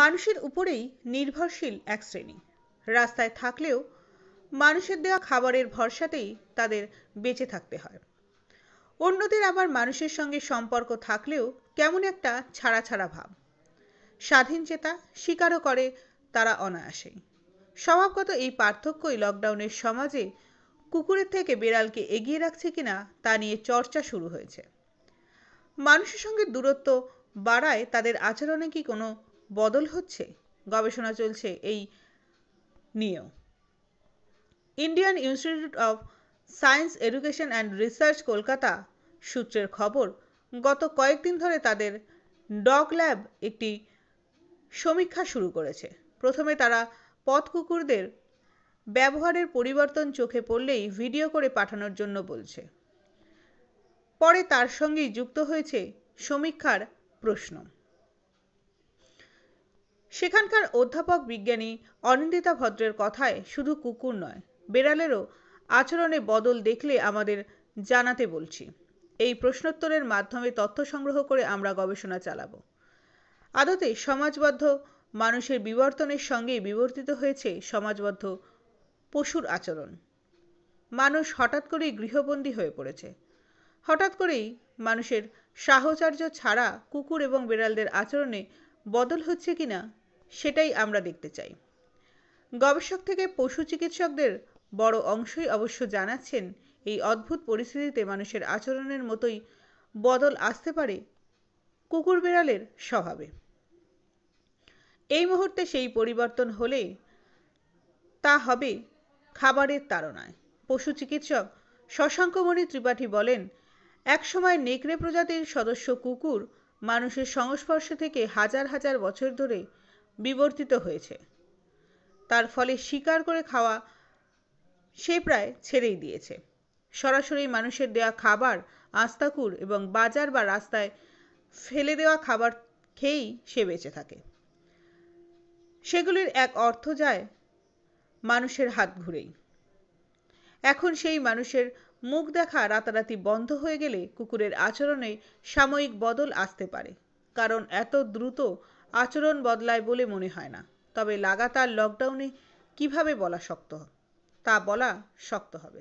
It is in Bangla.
মানুষের উপরেই নির্ভরশীল এক শ্রেণী রাস্তায় থাকলেও মানুষের দেওয়া খাবারের ভরসাতেই তাদের বেঁচে থাকতে হয় অন্যদের আবার মানুষের সঙ্গে সম্পর্ক থাকলেও কেমন একটা ছাড়া ছাড়া ভাব স্বাধীন চেতা স্বীকারও করে তারা অনায়াসেই স্বভাবগত এই পার্থক্যই লকডাউনের সমাজে কুকুরের থেকে বেড়ালকে এগিয়ে রাখছে কিনা তা নিয়ে চর্চা শুরু হয়েছে মানুষের সঙ্গে দূরত্ব বাড়ায় তাদের আচরণে কি কোনো বদল হচ্ছে গবেষণা চলছে এই নিয়েও Indian Institute of Science Education and Research Kolkata সূত্রের খবর গত কয়েকদিন ধরে তাদের ডগ ল্যাব একটি সমীক্ষা শুরু করেছে প্রথমে তারা পথ কুকুরদের ব্যবহারের পরিবর্তন চোখে পড়লেই ভিডিও করে পাঠানোর জন্য বলছে পরে তার সঙ্গেই যুক্ত হয়েছে সমীক্ষার প্রশ্ন সেখানকার অধ্যাপক বিজ্ঞানী অনিন্দিতা ভদ্রের কথায় শুধু কুকুর নয় বেড়ালেরও আচরণে বদল দেখলে আমাদের জানাতে বলছি এই প্রশ্নোত্তরের মাধ্যমে তথ্য সংগ্রহ করে আমরা গবেষণা চালাব আদতে সমাজবদ্ধ মানুষের বিবর্তনের সঙ্গেই বিবর্তিত হয়েছে সমাজবদ্ধ পশুর আচরণ মানুষ হঠাৎ করেই গৃহবন্দী হয়ে পড়েছে হঠাৎ করেই মানুষের সাহচর্য ছাড়া কুকুর এবং বেড়ালদের আচরণে বদল হচ্ছে কিনা সেটাই আমরা দেখতে চাই গবেষক থেকে পশু চিকিৎসকদের বড় অংশই অবশ্য জানাচ্ছেন এই অদ্ভুত পরিস্থিতিতে মানুষের আচরণের মতোই বদল আসতে পারে কুকুর বিড়ালের স্বভাবে এই মুহূর্তে সেই পরিবর্তন হলে তা হবে খাবারের তাড়নায় পশু চিকিৎসক শশাঙ্কমণি ত্রিপাঠী বলেন একসময় নেকড়ে প্রজাতির সদস্য কুকুর মানুষের সংস্পর্শে থেকে হাজার হাজার বছর ধরে বিবর্তিত হয়েছে তার ফলে শিকার করে খাওয়া সে প্রায় ছেড়েই দিয়েছে সরাসরি মানুষের দেওয়া খাবার আস্তাকুর এবং বাজার বা রাস্তায় ফেলে দেওয়া খাবার খেয়েই সে বেঁচে থাকে সেগুলির এক অর্থ যায় মানুষের হাত ঘুরেই এখন সেই মানুষের মুখ দেখা রাতারাতি বন্ধ হয়ে গেলে কুকুরের আচরণে সাময়িক বদল আসতে পারে কারণ এত দ্রুত আচরণ বদলায় বলে মনে হয় না তবে লাগাতার লকডাউনে কিভাবে বলা শক্ত তা বলা শক্ত হবে